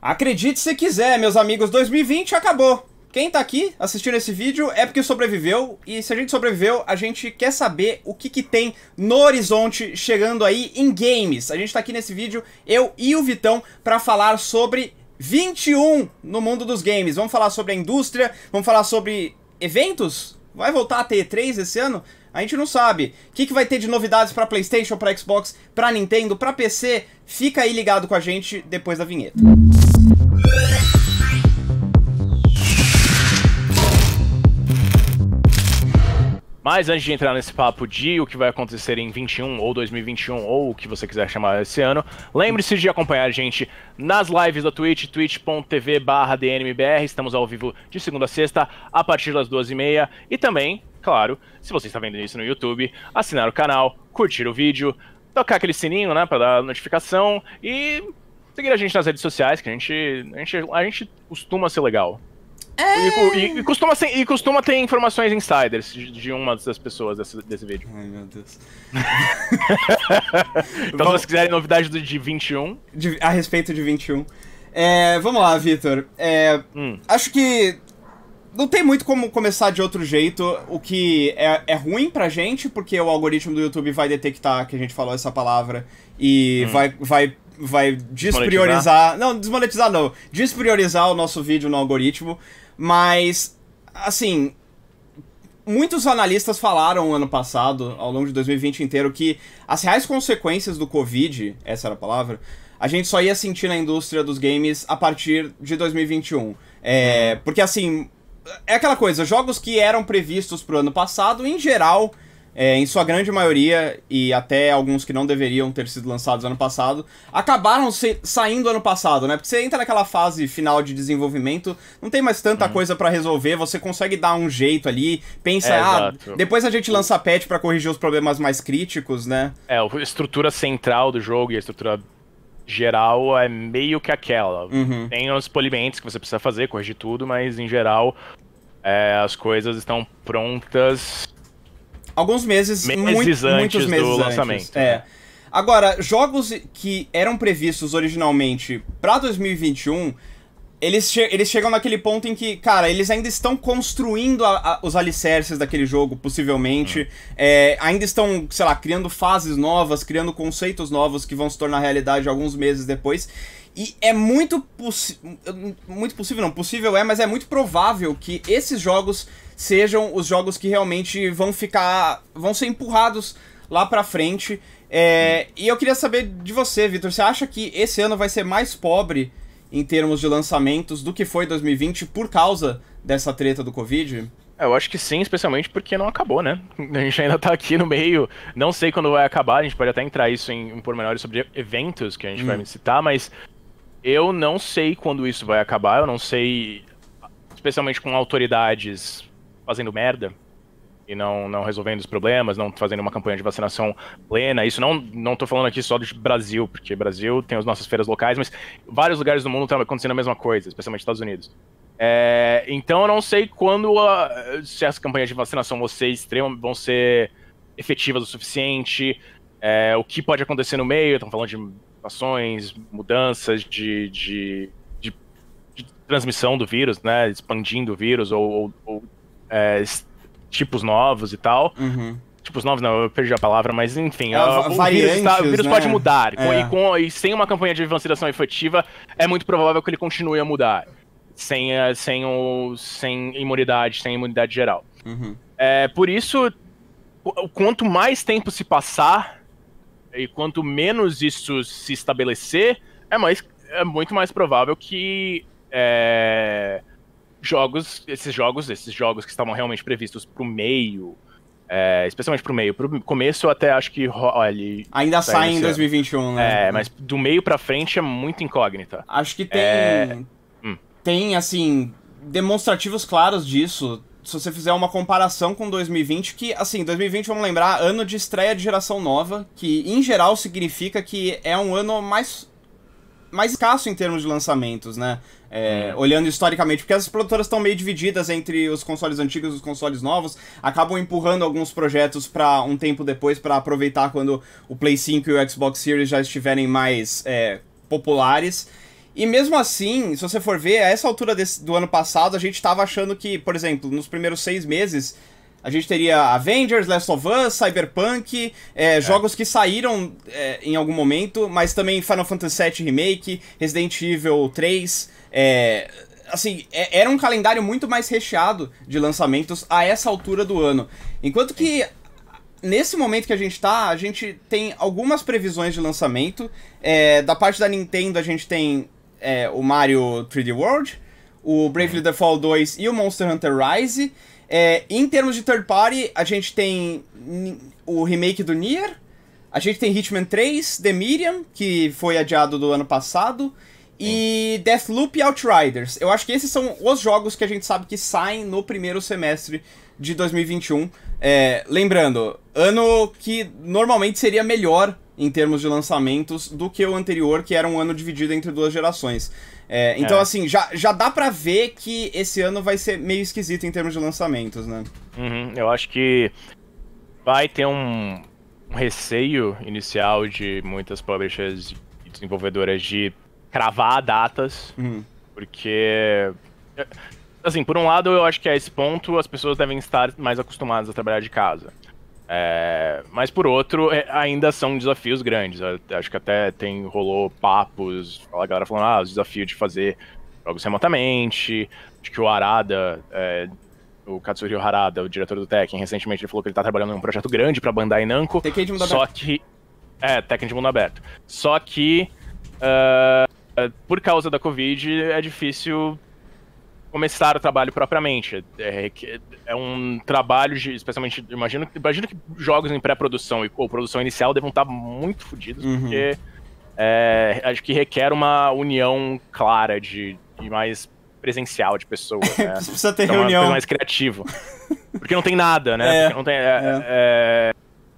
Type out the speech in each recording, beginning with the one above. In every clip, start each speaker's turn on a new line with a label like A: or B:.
A: Acredite se quiser, meus amigos, 2020 acabou. Quem tá aqui assistindo esse vídeo é porque sobreviveu, e se a gente sobreviveu, a gente quer saber o que, que tem no horizonte chegando aí em games. A gente tá aqui nesse vídeo, eu e o Vitão, para falar sobre 21 no mundo dos games. Vamos falar sobre a indústria, vamos falar sobre eventos? Vai voltar a ter 3 esse ano? A gente não sabe. O que, que vai ter de novidades para PlayStation, para Xbox, para Nintendo, para PC? Fica aí ligado com a gente depois da vinheta.
B: Mas antes de entrar nesse papo de o que vai acontecer em 21 ou 2021 ou o que você quiser chamar esse ano, lembre-se de acompanhar a gente nas lives da Twitch, twitch.tv DNMBR. Estamos ao vivo de segunda a sexta, a partir das duas e meia. E também, claro, se você está vendo isso no YouTube, assinar o canal, curtir o vídeo, tocar aquele sininho, né, para dar notificação e seguir a gente nas redes sociais, que a gente, a gente, a gente costuma ser legal. É... E, e, e, costuma ser, e costuma ter informações insiders de, de uma das pessoas desse, desse vídeo. Ai, meu Deus.
A: então, se vocês quiserem novidades do, de 21. De, a respeito de 21. É, vamos lá, Vitor. É, hum. Acho que não tem muito como começar de outro jeito, o que é, é ruim pra gente, porque o algoritmo do YouTube vai detectar que a gente falou essa palavra e hum. vai, vai vai despriorizar. Não, desmonetizar não. Despriorizar o nosso vídeo no algoritmo. Mas, assim. Muitos analistas falaram ano passado, ao longo de 2020 inteiro, que as reais consequências do Covid, essa era a palavra, a gente só ia sentir na indústria dos games a partir de 2021. É, porque, assim, é aquela coisa, jogos que eram previstos pro ano passado, em geral, é, em sua grande maioria, e até alguns que não deveriam ter sido lançados ano passado, acabaram se, saindo ano passado, né? Porque você entra naquela fase final de desenvolvimento, não tem mais tanta uhum. coisa para resolver, você consegue dar um jeito ali, pensa, é, ah, depois a gente lança patch para corrigir os problemas mais críticos, né?
B: É, a estrutura central do jogo e a estrutura geral é meio que aquela. Uhum. Tem os polimentos que você precisa fazer, corrigir tudo, mas em geral é, as coisas estão prontas
A: Alguns meses, meses muito, antes muitos meses do antes. lançamento. É. Né? Agora, jogos que eram previstos originalmente para 2021 eles, che eles chegam naquele ponto em que, cara, eles ainda estão construindo a, a, os alicerces daquele jogo, possivelmente. Hum. É, ainda estão, sei lá, criando fases novas, criando conceitos novos que vão se tornar realidade alguns meses depois. E é muito possível. Muito possível, não, possível é, mas é muito provável que esses jogos sejam os jogos que realmente vão ficar. vão ser empurrados lá pra frente. É, e eu queria saber de você, Vitor. Você acha que esse ano vai ser mais pobre em termos de lançamentos do que foi 2020 por causa dessa treta do Covid? É, eu acho que sim, especialmente porque não acabou, né? A gente ainda tá aqui no meio, não sei quando vai acabar,
B: a gente pode até entrar isso em, em pormenores sobre eventos que a gente hum. vai citar, mas eu não sei quando isso vai acabar, eu não sei, especialmente com autoridades fazendo merda e não, não resolvendo os problemas, não fazendo uma campanha de vacinação plena. Isso não não tô falando aqui só do Brasil, porque Brasil tem as nossas feiras locais, mas vários lugares do mundo estão acontecendo a mesma coisa, especialmente Estados Unidos. É, então eu não sei quando a, se as campanhas de vacinação vão ser extremas, vão ser efetivas o suficiente, é, o que pode acontecer no meio, estão falando de ações, mudanças de, de, de, de transmissão do vírus, né, expandindo o vírus ou, ou, ou é, tipos novos e tal. Uhum. Tipos novos, não, eu perdi a palavra, mas enfim. É, é o, vírus, o vírus né? pode mudar. É. E, com, e sem uma campanha de vacinação efetiva, é muito provável que ele continue a mudar. Sem, é, sem, o, sem imunidade, sem imunidade geral. Uhum. É, por isso, quanto mais tempo se passar e quanto menos isso se estabelecer, é, mais, é muito mais provável que é, jogos, esses jogos, esses jogos que estavam realmente previstos pro meio, é, especialmente pro meio, pro começo eu até acho que olha, ainda sai em 2021, né? É, mas do meio para frente é muito incógnita.
A: Acho que tem é... Hum. tem assim demonstrativos claros disso. Se você fizer uma comparação com 2020, que assim, 2020 vamos lembrar, ano de estreia de geração nova, que em geral significa que é um ano mais mais escasso em termos de lançamentos, né? É, hum. Olhando historicamente, porque as produtoras estão meio divididas entre os consoles antigos e os consoles novos, acabam empurrando alguns projetos para um tempo depois para aproveitar quando o Play 5 e o Xbox Series já estiverem mais é, populares. E mesmo assim, se você for ver, a essa altura desse, do ano passado, a gente estava achando que, por exemplo, nos primeiros seis meses a gente teria Avengers, Last of Us, Cyberpunk, é, é. jogos que saíram é, em algum momento, mas também Final Fantasy VII Remake, Resident Evil 3. É, assim, é, era um calendário muito mais recheado de lançamentos a essa altura do ano. Enquanto que nesse momento que a gente está, a gente tem algumas previsões de lançamento. É, da parte da Nintendo, a gente tem o Mario 3D World, o Bravely uhum. Default 2 e o Monster Hunter Rise. É, em termos de third party, a gente tem o remake do Nier, a gente tem Hitman 3, The Miriam, que foi adiado do ano passado, e Deathloop e Outriders. Eu acho que esses são os jogos que a gente sabe que saem no primeiro semestre de 2021. É, lembrando, ano que normalmente seria melhor em termos de lançamentos do que o anterior, que era um ano dividido entre duas gerações. É, então, é. assim, já, já dá para ver que esse ano vai ser meio esquisito em termos de lançamentos, né?
B: Uhum, eu acho que vai ter um, um receio inicial de muitas publishers e desenvolvedoras de cravar datas, uhum. porque. Assim, por um lado, eu acho que a esse ponto as pessoas devem estar mais acostumadas a trabalhar de casa. É, mas por outro, é, ainda são desafios grandes. Eu, acho que até tem rolou papos, a galera falando, ah, os desafios de fazer jogos remotamente. Acho que o Arada, é, o Katsuhiro Harada, o diretor do Tekken, recentemente ele falou que ele tá trabalhando num projeto grande pra Bandai Namco. Tekken de mundo só aberto. que. É, Tekken de mundo aberto. Só que. Uh, por causa da Covid, é difícil começar o trabalho propriamente. É, é um trabalho, de, especialmente, imagino, imagino que jogos em pré-produção ou produção inicial devam estar muito fodidos, uhum. porque é, acho que requer uma união clara de, mais presencial de pessoas. Né? precisa ter então, é reunião. mais criativo. Porque não tem nada, né? É, não tem, é, é. é,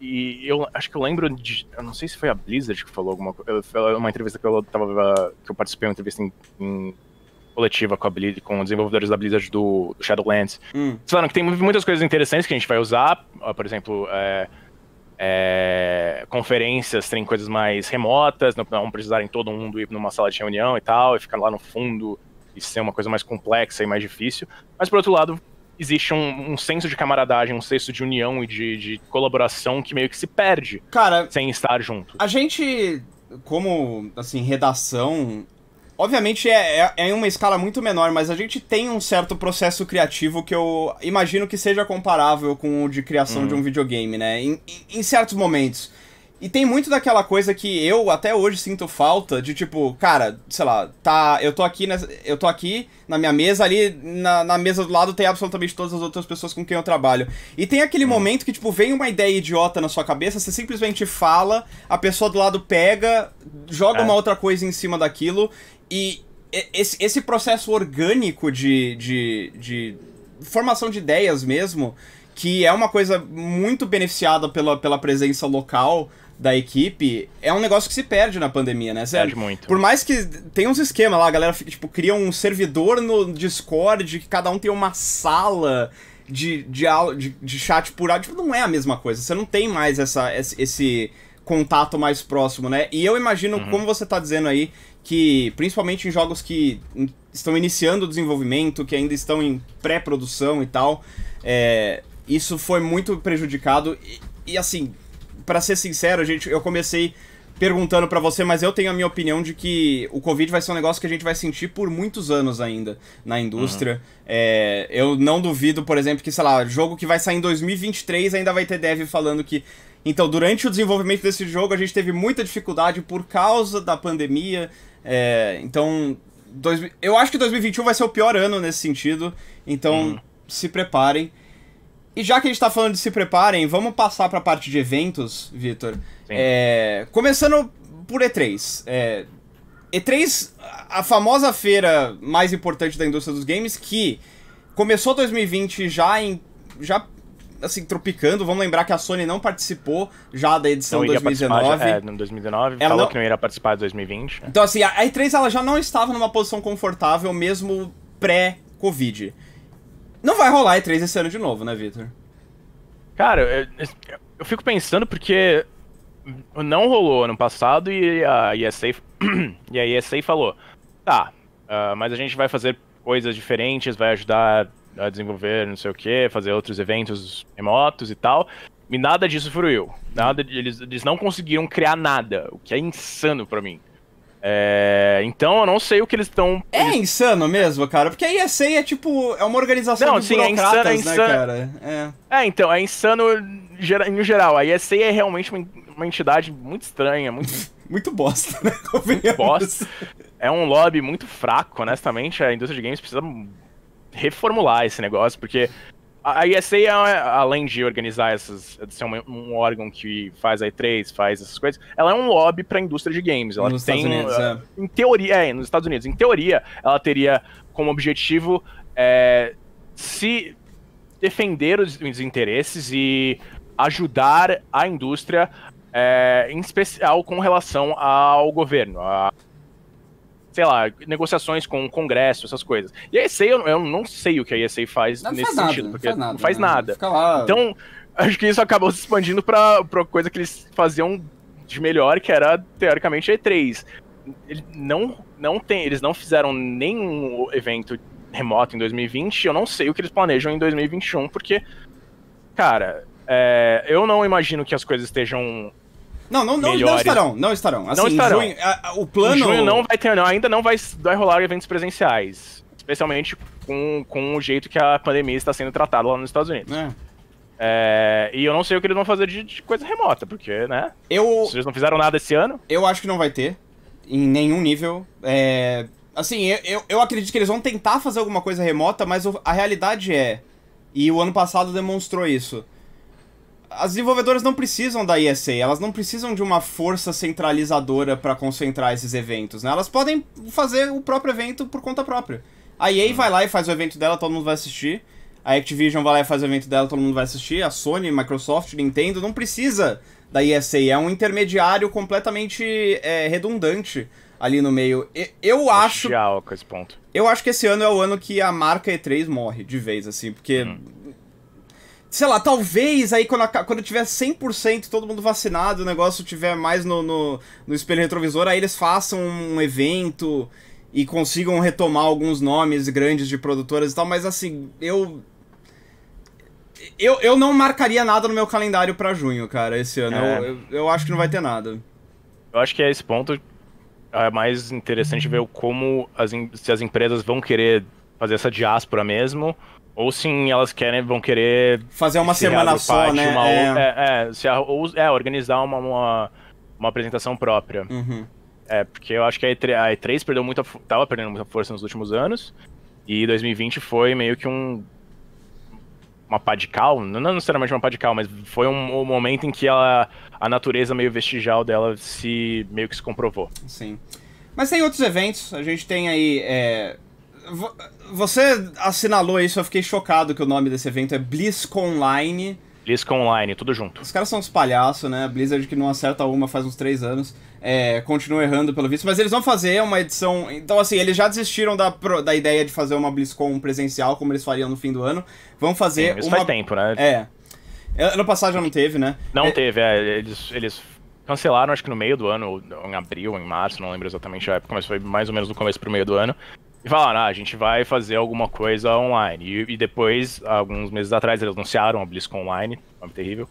B: e eu acho que eu lembro de. Eu não sei se foi a Blizzard que falou alguma coisa. Uma entrevista que eu, tava, que eu participei, uma entrevista em, em coletiva com a Blizzard, com os desenvolvedores da Blizzard do, do Shadowlands. Hum. Falaram que tem muitas coisas interessantes que a gente vai usar, por exemplo, é, é, conferências tem coisas mais remotas, não, não precisarem todo mundo ir numa sala de reunião e tal, e ficar lá no fundo e ser uma coisa mais complexa e mais difícil. Mas, por outro lado, existe um, um, senso de camaradagem, um senso de união e de, de, colaboração que meio que se perde Cara, sem estar junto.
A: A gente, como, assim, redação, Obviamente é, é, é uma escala muito menor, mas a gente tem um certo processo criativo que eu imagino que seja comparável com o de criação de um uhum. videogame, né? Em, em, em certos momentos. E tem muito daquela coisa que eu até hoje sinto falta de tipo, cara, sei lá, tá, eu tô aqui, nessa, eu tô aqui na minha mesa, ali na, na, mesa do lado tem absolutamente todas as outras pessoas com quem eu trabalho. E tem aquele hum. momento que, tipo, vem uma ideia idiota na sua cabeça, você simplesmente fala, a pessoa do lado pega, joga é. uma outra coisa em cima daquilo, e esse, esse processo orgânico de, de, de formação de ideias mesmo, que é uma coisa muito beneficiada pela, pela presença local da equipe, é um negócio que se perde na pandemia, né? Perde muito. Por mais que tem uns esquemas lá, a galera tipo, cria um servidor no Discord, que cada um tem uma sala de, de, de, de chat por áudio. Tipo, não é a mesma coisa. Você não tem mais essa, esse, esse contato mais próximo, né? E eu imagino, uhum. como você tá dizendo aí, que, principalmente em jogos que estão iniciando o desenvolvimento, que ainda estão em pré-produção e tal, é, isso foi muito prejudicado. E, e assim, para ser sincero, gente, eu comecei perguntando para você, mas eu tenho a minha opinião de que o Covid vai ser um negócio que a gente vai sentir por muitos anos ainda na indústria. Uhum. É, eu não duvido, por exemplo, que, sei lá, jogo que vai sair em 2023 ainda vai ter dev falando que. Então, durante o desenvolvimento desse jogo, a gente teve muita dificuldade por causa da pandemia. É, então, dois, eu acho que 2021 vai ser o pior ano nesse sentido, então uhum. se preparem. E já que a gente está falando de se preparem, vamos passar para a parte de eventos, Vitor. É, começando por E3. É, E3, a famosa feira mais importante da indústria dos games, que começou 2020 já em. Já assim, tropicando. Vamos lembrar que a Sony não participou já da edição não 2019. Já, é, no
B: 2019, ela falou não... que não iria participar de 2020.
A: Então, assim, a E3 ela já não estava numa posição confortável, mesmo pré-Covid. Não vai rolar a E3 esse ano de novo, né, Victor? Cara, eu, eu fico pensando porque
B: não rolou ano passado e a ESA, e a ESA falou: tá, uh, mas a gente vai fazer coisas diferentes, vai ajudar a desenvolver não sei o que, fazer outros eventos remotos e tal. E nada disso fruiu. Nada, eles, eles não conseguiram criar nada, o que é insano para mim. É, então eu não sei o que eles
A: estão. É eles... insano mesmo, cara, porque a ESA é tipo. É uma organização não, de sim, é insano, é né, insano. né, cara? É. é. então, é insano no geral. A ESA é realmente uma, uma entidade
B: muito estranha, muito. muito bosta, né? Muito bosta. É um lobby muito fraco, honestamente. A indústria de games precisa reformular esse negócio, porque a ESA, é além de organizar essas, de ser um, órgão que faz a E3, faz essas coisas, ela é um lobby para a indústria de games. Ela nos tem, Unidos, é. em teoria, é, nos Estados Unidos, em teoria, ela teria como objetivo é, se defender os, os, interesses e ajudar a indústria, é, em especial com relação ao governo, a sei lá, negociações com o Congresso, essas coisas. E a ESA, eu, eu não sei o que a ESA faz não, nesse faz sentido, porque não faz nada. Não faz né? nada. Então, acho que isso acabou se expandindo para pra coisa que eles faziam de melhor, que era, teoricamente, a E3. Ele não, não tem, eles não fizeram nenhum evento remoto em 2020, eu não sei o que eles planejam em 2021, porque, cara, é, eu não imagino que as coisas estejam não,
A: não, não, não estarão, não estarão. Assim, não estarão. Junho, a, a, o plano. Em junho não
B: vai ter, não, ainda não vai, vai rolar eventos presenciais. Especialmente com, com o jeito que a pandemia está sendo tratada lá nos Estados Unidos. É. É, e eu não sei o que eles vão fazer de, de coisa remota, porque, né? Eu,
A: Se eles não fizeram nada esse ano. Eu acho que não vai ter. Em nenhum nível. É, assim, eu, eu, eu acredito que eles vão tentar fazer alguma coisa remota, mas a realidade é. E o ano passado demonstrou isso as desenvolvedoras não precisam da ESA, elas não precisam de uma força centralizadora para concentrar esses eventos, né? Elas podem fazer o próprio evento por conta própria. A EA hum. vai lá e faz o evento dela, todo mundo vai assistir. A Activision vai lá e faz o evento dela, todo mundo vai assistir. A Sony, Microsoft, Nintendo, não precisa da ESA. É um intermediário completamente é, redundante ali no meio. Eu acho. Eu acho que esse ano é o ano que a marca E3 morre de vez, assim, porque. Hum sei lá, talvez aí quando, a, quando tiver 100% todo mundo vacinado, o negócio tiver mais no, no, no, espelho retrovisor, aí eles façam um evento e consigam retomar alguns nomes grandes de produtoras e tal, mas assim, eu. Eu, eu não marcaria nada no meu calendário para junho, cara, esse ano. É. Eu, eu, eu acho que não vai ter nada.
B: Eu acho que é esse ponto é mais interessante ver como as, se as empresas vão querer fazer essa diáspora mesmo, ou sim, elas querem, vão querer. Fazer uma se semana só, né? Uma, é. É, é, se, ou, é, organizar uma, uma, uma apresentação própria. Uhum. É, porque eu acho que a E3, a E3 perdeu muita, tava perdendo muita força nos últimos anos. E 2020 foi meio que um. Uma pá de cal, não, não necessariamente uma pá de cal, mas foi um, um momento em que ela, a natureza meio vestigial dela se meio que se comprovou. Sim.
A: Mas tem outros eventos, a gente tem aí é, você assinalou isso, eu fiquei chocado que o nome desse evento é BlizzCon Online. BlizzCon Online, tudo junto. Os caras são uns palhaços, né? Blizzard que não acerta uma faz uns três anos. É, continua errando pelo visto, mas eles vão fazer uma edição. Então, assim, eles já desistiram da, da ideia de fazer uma BlizzCon presencial, como eles fariam no fim do ano. Vão fazer. Sim, isso uma... faz tempo, né? É. é ano passado já não teve, né?
B: Não é... teve, é. Eles, eles cancelaram, acho que no meio do ano, em abril, em março, não lembro exatamente a época, mas foi mais ou menos do começo pro meio do ano. E falaram, ah, a gente vai fazer alguma coisa online. E, e depois, alguns meses atrás, eles anunciaram a BlizzCon Online, nome terrível.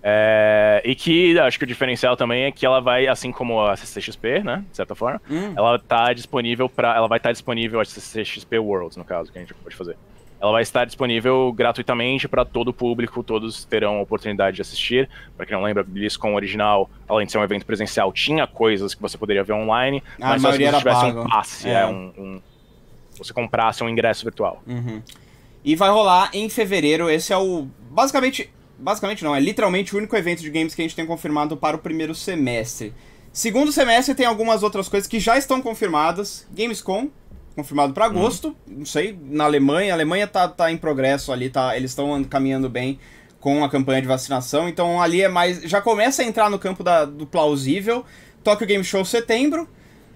B: É, e que acho que o diferencial também é que ela vai, assim como a CCXP, né? De certa forma, hum. ela tá disponível para Ela vai estar tá disponível a CCXP Worlds, no caso, que a gente pode fazer. Ela vai estar disponível gratuitamente para todo o público, todos terão a oportunidade de assistir. Para quem não lembra, BlizzCon original, além de ser um evento presencial, tinha coisas que você poderia ver online, ah, a mas só se você tivesse pago. um passe, é. é um, um você comprasse um ingresso virtual.
A: Uhum. E vai rolar em fevereiro. Esse é o. Basicamente. Basicamente não, é literalmente o único evento de games que a gente tem confirmado para o primeiro semestre. Segundo semestre tem algumas outras coisas que já estão confirmadas. Gamescom, confirmado para agosto. Uhum. Não sei, na Alemanha. A Alemanha tá, tá em progresso ali, tá, eles estão caminhando bem com a campanha de vacinação. Então ali é mais. Já começa a entrar no campo da, do plausível. Tokyo Game Show setembro.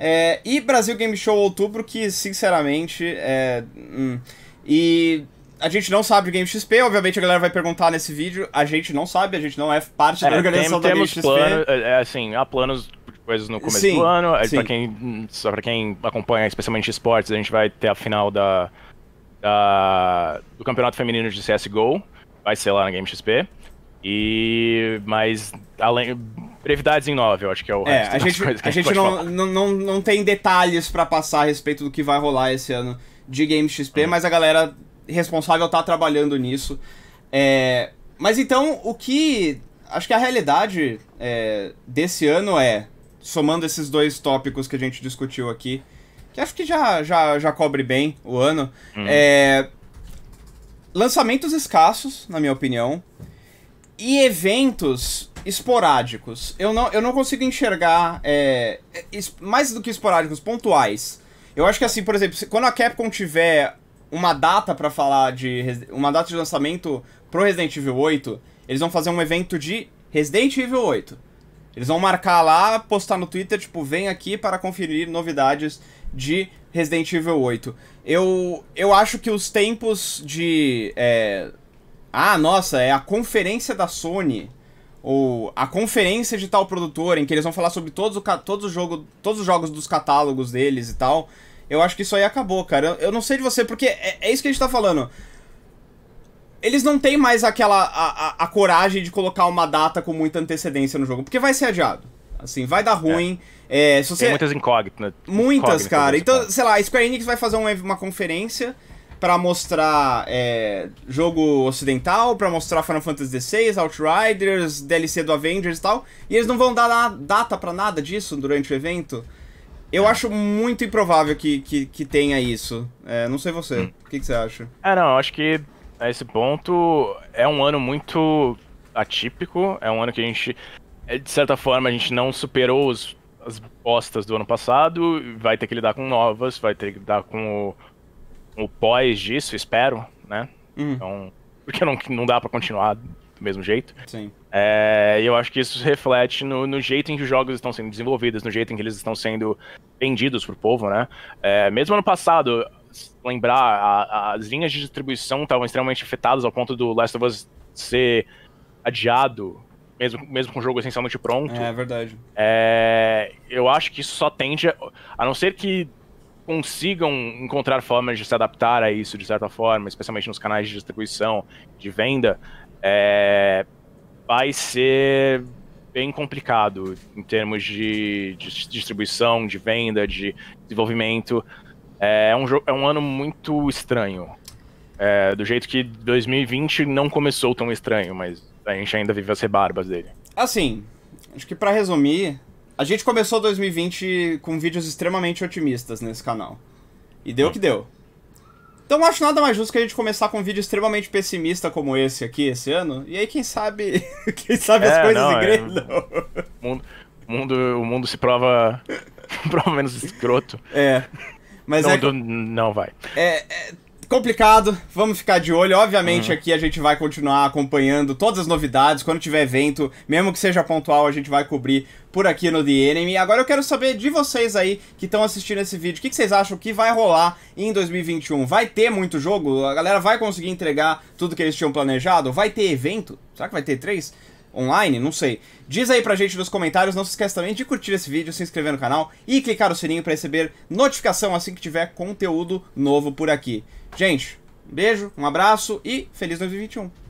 A: É, e Brasil Game Show outubro, que sinceramente é. Hum, e a gente não sabe de Game XP, obviamente a galera vai perguntar nesse vídeo. A gente não sabe, a gente não é parte é, da organização tem, da Game XP.
B: é, assim, há planos de coisas no começo sim, do ano. É, Para quem, pra quem acompanha, especialmente esportes, a gente vai ter a final da, da, do Campeonato Feminino de CSGO. Vai ser lá na Game XP. E. Mas além brevidades em eu acho que é o é, a gente, que a a gente não,
A: não, não, tem detalhes para passar a respeito do que vai rolar esse ano de Games XP, uhum. mas a galera responsável tá trabalhando nisso. É, mas então, o que. Acho que a realidade é, desse ano é, somando esses dois tópicos que a gente discutiu aqui, que acho que já, já, já cobre bem o ano, uhum. é, lançamentos escassos, na minha opinião, e eventos esporádicos. Eu não, eu não consigo enxergar é, é, es, mais do que esporádicos, pontuais. Eu acho que assim, por exemplo, se, quando a Capcom tiver uma data para falar de uma data de lançamento pro Resident Evil 8, eles vão fazer um evento de Resident Evil 8. Eles vão marcar lá, postar no Twitter, tipo, vem aqui para conferir novidades de Resident Evil 8. Eu, eu acho que os tempos de. É, ah, nossa, é a conferência da Sony ou a conferência de tal produtor, em que eles vão falar sobre todos, o, todos, o jogo, todos os jogos dos catálogos deles e tal. Eu acho que isso aí acabou, cara. Eu, eu não sei de você, porque é, é, isso que a gente tá falando. Eles não têm mais aquela a, a, a, coragem de colocar uma data com muita antecedência no jogo, porque vai ser adiado. Assim, vai dar ruim. É. É, você... Tem muitas incógnitas. Né? Muitas, incógnitas, cara. Então, é. sei lá, a Square Enix vai fazer uma, uma conferência para mostrar é, jogo ocidental, para mostrar Final Fantasy VI, Outriders, DLC do Avengers e tal, e eles não vão dar data para nada disso durante o evento. Eu acho muito improvável que, que, que tenha isso. É, não sei você. Hum. O que, que, você acha?
B: É, não, eu acho que a esse ponto é um ano muito atípico. É um ano que a gente, é, de certa forma, a gente não superou os, as bostas do ano passado. Vai ter que lidar com novas, vai ter que lidar com o o pós disso, espero, né? Hum. Então, porque não, não dá para continuar do mesmo jeito. Sim. É, eu acho que isso reflete no, no, jeito em que os jogos estão sendo desenvolvidos, no jeito em que eles estão sendo vendidos pro povo, né? É, mesmo ano passado, lembrar, a, as linhas de distribuição estavam extremamente afetadas ao ponto do Last of Us ser adiado, mesmo, mesmo com o jogo essencialmente pronto. É, é verdade. É, eu acho que isso só tende a, a não ser que consigam encontrar formas de se adaptar a isso de certa forma, especialmente nos canais de distribuição, de venda, é, vai ser bem complicado em termos de, de distribuição, de venda, de desenvolvimento. É, é um, é um ano muito estranho. É, do jeito que 2020 não começou tão estranho, mas a gente ainda vive as rebarbas dele.
A: Assim, acho que para resumir, a gente começou 2020 com vídeos extremamente otimistas nesse canal. E deu o que deu. Então não acho nada mais justo que a gente começar com um vídeo extremamente pessimista como esse aqui esse ano. E aí quem sabe, quem sabe é, as coisas não, é. engrenam. É... O, mundo,
B: o mundo, o mundo se prova prova menos escroto. É. Mas não, é... do, não vai.
A: É, é, complicado, vamos ficar de olho. Obviamente, uhum. aqui a gente vai continuar acompanhando todas as novidades. Quando tiver evento, mesmo que seja pontual, a gente vai cobrir por aqui no The Enemy. Agora eu quero saber de vocês aí que estão assistindo esse vídeo, o que, que, vocês acham que vai rolar em 2021? Vai ter muito jogo? A galera vai conseguir entregar tudo que eles tinham planejado? Vai ter evento? Será que vai ter três? Online? Não sei. Diz aí pra gente nos comentários, não se esqueça também de curtir esse vídeo, se inscrever no canal e clicar no sininho para receber notificação assim que tiver conteúdo novo por aqui. Gente, um beijo, um abraço e feliz 2021.